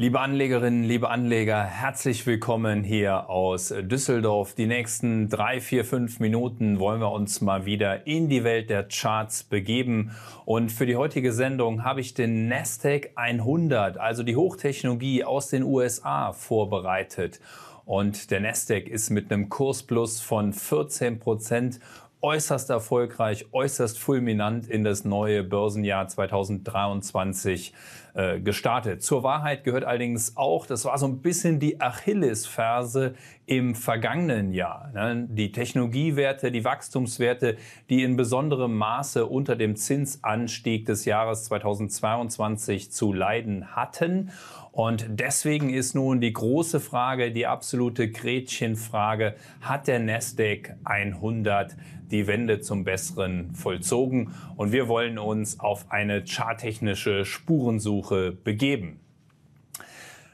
Liebe Anlegerinnen, liebe Anleger, herzlich willkommen hier aus Düsseldorf. Die nächsten drei, vier, fünf Minuten wollen wir uns mal wieder in die Welt der Charts begeben. Und für die heutige Sendung habe ich den Nasdaq 100, also die Hochtechnologie aus den USA, vorbereitet. Und der Nasdaq ist mit einem Kursplus von 14 Prozent äußerst erfolgreich, äußerst fulminant in das neue Börsenjahr 2023 äh, gestartet. Zur Wahrheit gehört allerdings auch, das war so ein bisschen die Achillesferse im vergangenen Jahr. Ne? Die Technologiewerte, die Wachstumswerte, die in besonderem Maße unter dem Zinsanstieg des Jahres 2022 zu leiden hatten. Und deswegen ist nun die große Frage, die absolute Gretchenfrage, hat der Nasdaq 100 die Wende zum Besseren vollzogen und wir wollen uns auf eine charttechnische Spurensuche begeben.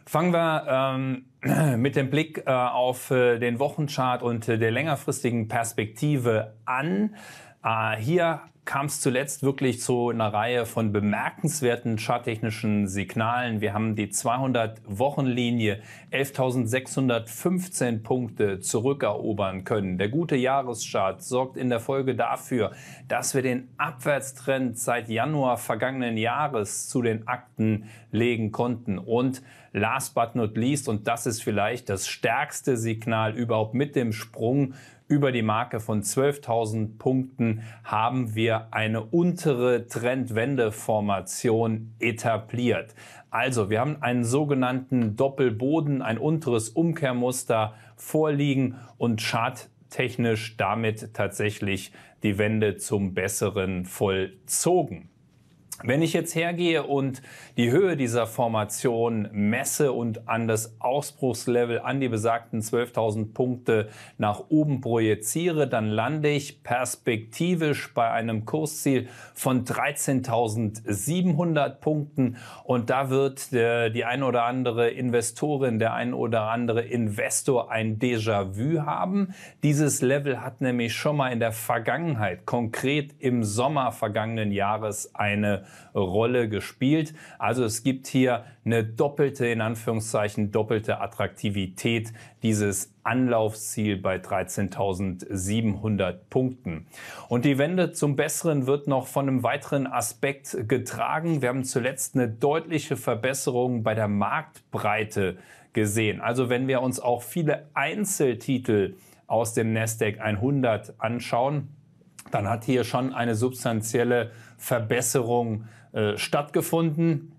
Fangen wir ähm, mit dem Blick äh, auf äh, den Wochenchart und äh, der längerfristigen Perspektive an. Äh, hier kam es zuletzt wirklich zu einer Reihe von bemerkenswerten charttechnischen Signalen. Wir haben die 200-Wochen-Linie 11.615 Punkte zurückerobern können. Der gute Jahreschart sorgt in der Folge dafür, dass wir den Abwärtstrend seit Januar vergangenen Jahres zu den Akten legen konnten. Und last but not least, und das ist vielleicht das stärkste Signal überhaupt mit dem Sprung über die Marke von 12.000 Punkten haben wir eine untere Trendwendeformation etabliert. Also, wir haben einen sogenannten Doppelboden, ein unteres Umkehrmuster vorliegen und charttechnisch damit tatsächlich die Wende zum Besseren vollzogen. Wenn ich jetzt hergehe und die Höhe dieser Formation messe und an das Ausbruchslevel an die besagten 12.000 Punkte nach oben projiziere, dann lande ich perspektivisch bei einem Kursziel von 13.700 Punkten und da wird äh, die ein oder andere Investorin, der ein oder andere Investor ein Déjà-vu haben. Dieses Level hat nämlich schon mal in der Vergangenheit, konkret im Sommer vergangenen Jahres, eine Rolle gespielt. Also es gibt hier eine doppelte, in Anführungszeichen, doppelte Attraktivität dieses Anlaufziel bei 13.700 Punkten. Und die Wende zum Besseren wird noch von einem weiteren Aspekt getragen. Wir haben zuletzt eine deutliche Verbesserung bei der Marktbreite gesehen. Also wenn wir uns auch viele Einzeltitel aus dem Nasdaq 100 anschauen, dann hat hier schon eine substanzielle Verbesserung äh, stattgefunden.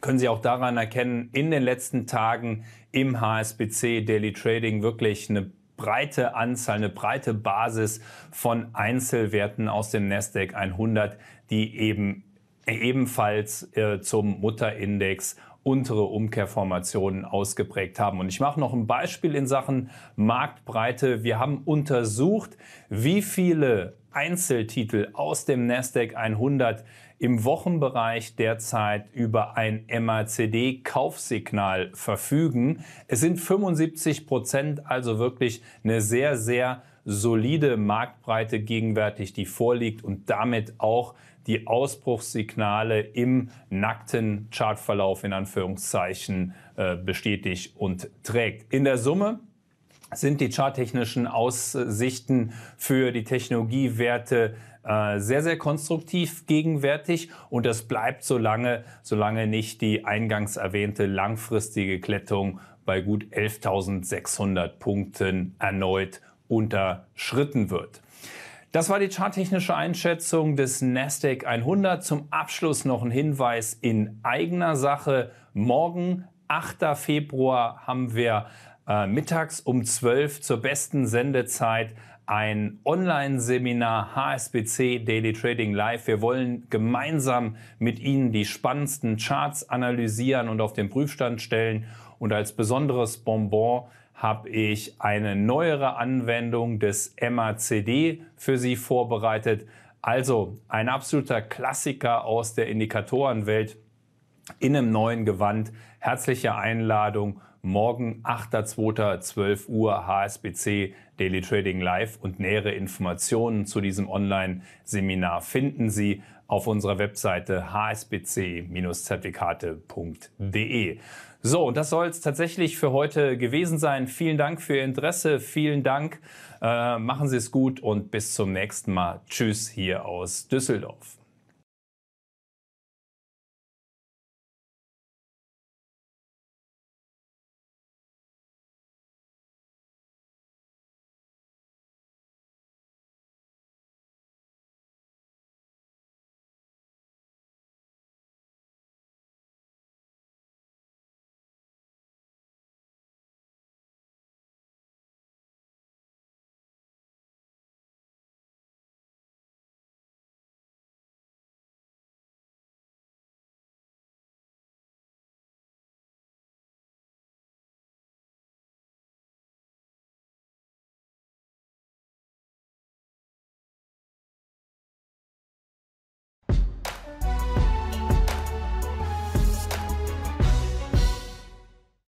Können Sie auch daran erkennen, in den letzten Tagen im HSBC Daily Trading wirklich eine breite Anzahl, eine breite Basis von Einzelwerten aus dem Nasdaq 100, die eben äh, ebenfalls äh, zum Mutterindex untere Umkehrformationen ausgeprägt haben. Und ich mache noch ein Beispiel in Sachen Marktbreite. Wir haben untersucht, wie viele Einzeltitel aus dem Nasdaq 100 im Wochenbereich derzeit über ein MACD-Kaufsignal verfügen. Es sind 75 Prozent, also wirklich eine sehr, sehr solide Marktbreite gegenwärtig, die vorliegt und damit auch die Ausbruchssignale im nackten Chartverlauf in Anführungszeichen äh, bestätigt und trägt. In der Summe sind die charttechnischen Aussichten für die Technologiewerte äh, sehr, sehr konstruktiv gegenwärtig und das bleibt so lange, solange nicht die eingangs erwähnte langfristige Klettung bei gut 11.600 Punkten erneut unterschritten wird. Das war die charttechnische Einschätzung des Nasdaq 100. Zum Abschluss noch ein Hinweis in eigener Sache. Morgen, 8. Februar, haben wir äh, mittags um 12 zur besten Sendezeit ein Online-Seminar HSBC Daily Trading Live. Wir wollen gemeinsam mit Ihnen die spannendsten Charts analysieren und auf den Prüfstand stellen. Und als besonderes Bonbon habe ich eine neuere Anwendung des MACD für Sie vorbereitet. Also ein absoluter Klassiker aus der Indikatorenwelt in einem neuen Gewand. Herzliche Einladung Morgen 8.2.12 Uhr HSBC Daily Trading Live und nähere Informationen zu diesem Online-Seminar finden Sie auf unserer Webseite hsbc-zertifikate.de. So, und das soll es tatsächlich für heute gewesen sein. Vielen Dank für Ihr Interesse, vielen Dank, äh, machen Sie es gut und bis zum nächsten Mal. Tschüss hier aus Düsseldorf.